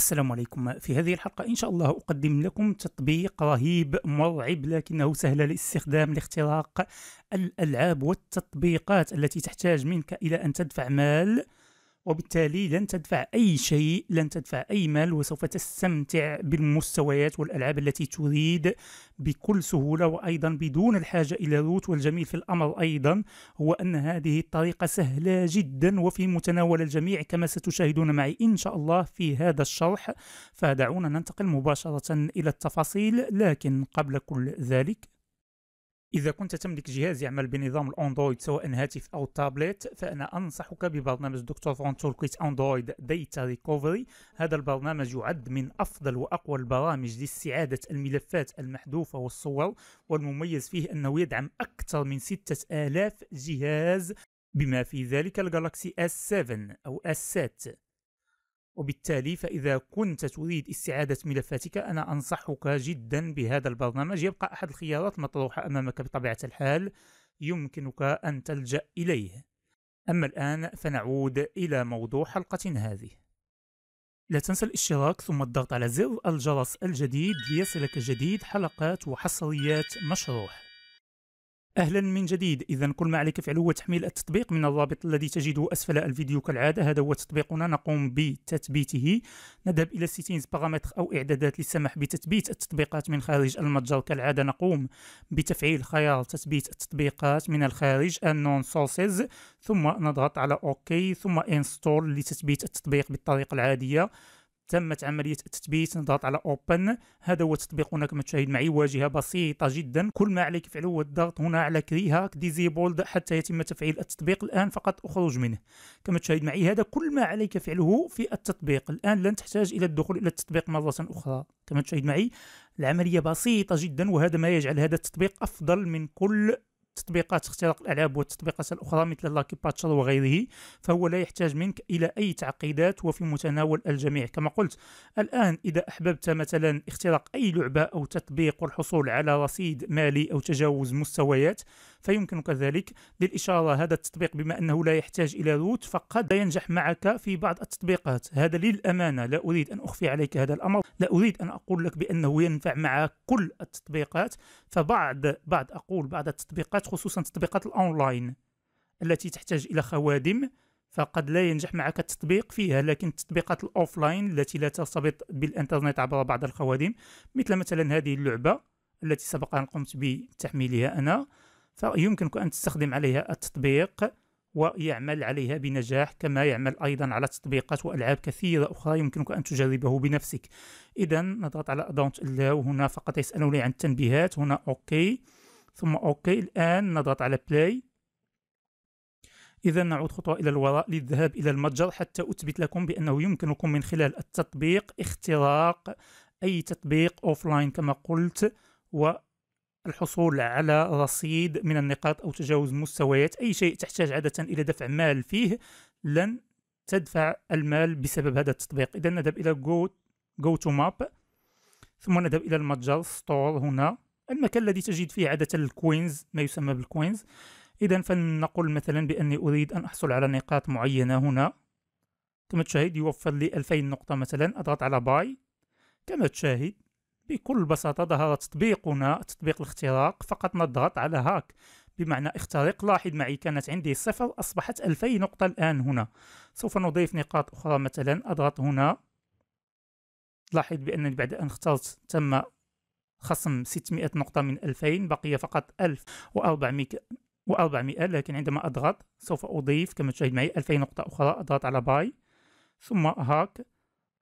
السلام عليكم في هذه الحلقة إن شاء الله أقدم لكم تطبيق رهيب مرعب لكنه سهل الاستخدام لاختراق الألعاب والتطبيقات التي تحتاج منك إلى أن تدفع مال وبالتالي لن تدفع أي شيء لن تدفع أي مال وسوف تستمتع بالمستويات والألعاب التي تريد بكل سهولة وأيضا بدون الحاجة إلى روت والجميل في الأمر أيضا هو أن هذه الطريقة سهلة جدا وفي متناول الجميع كما ستشاهدون معي إن شاء الله في هذا الشرح فدعونا ننتقل مباشرة إلى التفاصيل لكن قبل كل ذلك إذا كنت تملك جهاز يعمل بنظام الأندرويد سواء هاتف أو تابلت فأنا أنصحك ببرنامج دكتور فون تولكيت أندرويد ديتا ريكوفري هذا البرنامج يعد من أفضل وأقوى البرامج لاستعادة الملفات المحذوفة والصور والمميز فيه أنه يدعم أكثر من 6000 جهاز بما في ذلك الجالكسي S7 أو S7 وبالتالي فإذا كنت تريد استعادة ملفاتك أنا أنصحك جدا بهذا البرنامج يبقى أحد الخيارات المطروحة أمامك بطبيعة الحال يمكنك أن تلجأ إليه أما الآن فنعود إلى موضوع حلقة هذه لا تنسى الاشتراك ثم الضغط على زر الجرس الجديد ليصلك جديد حلقات وحصريات مشروح اهلا من جديد اذا كل ما عليك فعله هو تحميل التطبيق من الرابط الذي تجده اسفل الفيديو كالعاده هذا هو تطبيقنا نقوم بتثبيته نذهب الى سيتينز بارامتر او اعدادات للسماح بتثبيت التطبيقات من خارج المتجر كالعاده نقوم بتفعيل خيار تثبيت التطبيقات من الخارج النون سورسز ثم نضغط على اوكي ثم انستول لتثبيت التطبيق بالطريقه العاديه تمت عملية التثبيت نضغط على اوبن هذا هو التطبيق هنا كما تشاهد معي واجهة بسيطة جدا كل ما عليك فعله هو الضغط هنا على هاك ديزيبولد حتى يتم تفعيل التطبيق الآن فقط اخرج منه كما تشاهد معي هذا كل ما عليك فعله في التطبيق الآن لن تحتاج إلى الدخول إلى التطبيق مرة أخرى كما تشاهد معي العملية بسيطة جدا وهذا ما يجعل هذا التطبيق أفضل من كل تطبيقات اختراق الألعاب والتطبيقات الأخرى مثل لاكي باتشر وغيره فهو لا يحتاج منك إلى أي تعقيدات وفي متناول الجميع كما قلت الآن إذا أحببت مثلا اختراق أي لعبة أو تطبيق والحصول على رصيد مالي أو تجاوز مستويات فيمكنك ذلك للإشارة هذا التطبيق بما أنه لا يحتاج إلى روت فقد لا ينجح معك في بعض التطبيقات هذا للأمانة لا أريد أن أخفي عليك هذا الأمر لا أريد أن أقول لك بأنه ينفع مع كل التطبيقات فبعض بعض أقول بعض التطبيقات خصوصا تطبيقات الأونلاين التي تحتاج إلى خوادم فقد لا ينجح معك التطبيق فيها لكن التطبيقات الأوفلاين التي لا ترتبط بالإنترنت عبر بعض الخوادم مثل مثلا هذه اللعبة التي سبق أن قمت بتحميلها أنا فيمكنك أن تستخدم عليها التطبيق ويعمل عليها بنجاح كما يعمل أيضا على تطبيقات وألعاب كثيرة أخرى يمكنك أن تجربه بنفسك إذا نضغط على دونت الله وهنا فقط يسالوني عن التنبيهات هنا أوكي okay. ثم اوكي الان نضغط على بلاي إذا نعود خطوة إلى الوراء للذهاب إلى المتجر حتى أثبت لكم بأنه يمكنكم من خلال التطبيق اختراق أي تطبيق أوفلاين كما قلت والحصول على رصيد من النقاط أو تجاوز مستويات أي شيء تحتاج عادة إلى دفع مال فيه لن تدفع المال بسبب هذا التطبيق إذا نذهب إلى جو, جو تو ماب ثم نذهب إلى المتجر ستور هنا المكان الذي تجد فيه عادة الكوينز ما يسمى بالكوينز إذا فلنقل مثلا بأني أريد أن أحصل على نقاط معينة هنا كما تشاهد يوفر لي 2000 نقطة مثلا أضغط على باي كما تشاهد بكل بساطة ظهر تطبيقنا تطبيق الاختراق فقط نضغط على هاك بمعنى اخترق لاحظ معي كانت عندي صفر أصبحت 2000 نقطة الآن هنا سوف نضيف نقاط أخرى مثلا أضغط هنا لاحظ بأنني بعد أن اخترت تم خصم 600 نقطة من 2000 بقي فقط 1400 لكن عندما أضغط سوف أضيف كما تشاهد معي 2000 نقطة أخرى أضغط على باي ثم هاك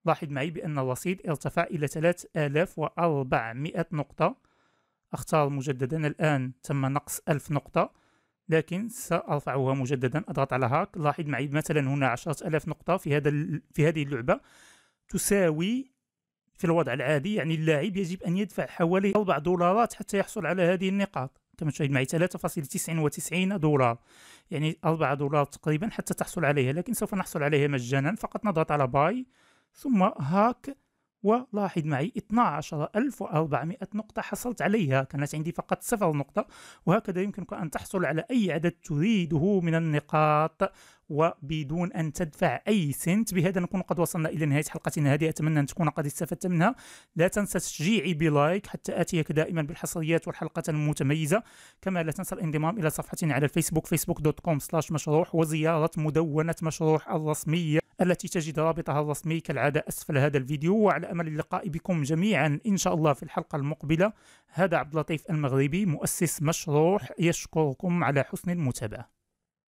لاحظ معي بأن الرصيد ارتفع إلى 3400 نقطة أختار مجددا الآن تم نقص 1000 نقطة لكن سأرفعها مجددا أضغط على هاك لاحظ معي مثلا هنا 10000 نقطة في هذا في هذه اللعبة تساوي في الوضع العادي يعني اللاعب يجب أن يدفع حوالي أربع دولارات حتى يحصل على هذه النقاط كما تشاهد معي 3.99 دولار يعني 4 دولار تقريبا حتى تحصل عليها لكن سوف نحصل عليها مجانا فقط نضغط على باي ثم هاك ولاحظ معي 12400 نقطة حصلت عليها كانت عندي فقط صفر نقطة وهكذا يمكنك أن تحصل على أي عدد تريده من النقاط وبدون ان تدفع اي سنت بهذا نكون قد وصلنا الى نهايه حلقتنا هذه اتمنى ان تكون قد استفدت منها لا تنسى تشجيعي بلايك حتى اتيك دائما بالحصريات والحلقات المتميزه كما لا تنسى الانضمام الى صفحتنا على الفيسبوك كوم facebook.com مشروح وزياره مدونه مشروح الرسميه التي تجد رابطها الرسمي كالعادة أسفل هذا الفيديو وعلى أمل اللقاء بكم جميعا إن شاء الله في الحلقة المقبلة هذا عبد اللطيف المغربي مؤسس مشروح يشكركم على حسن المتابعة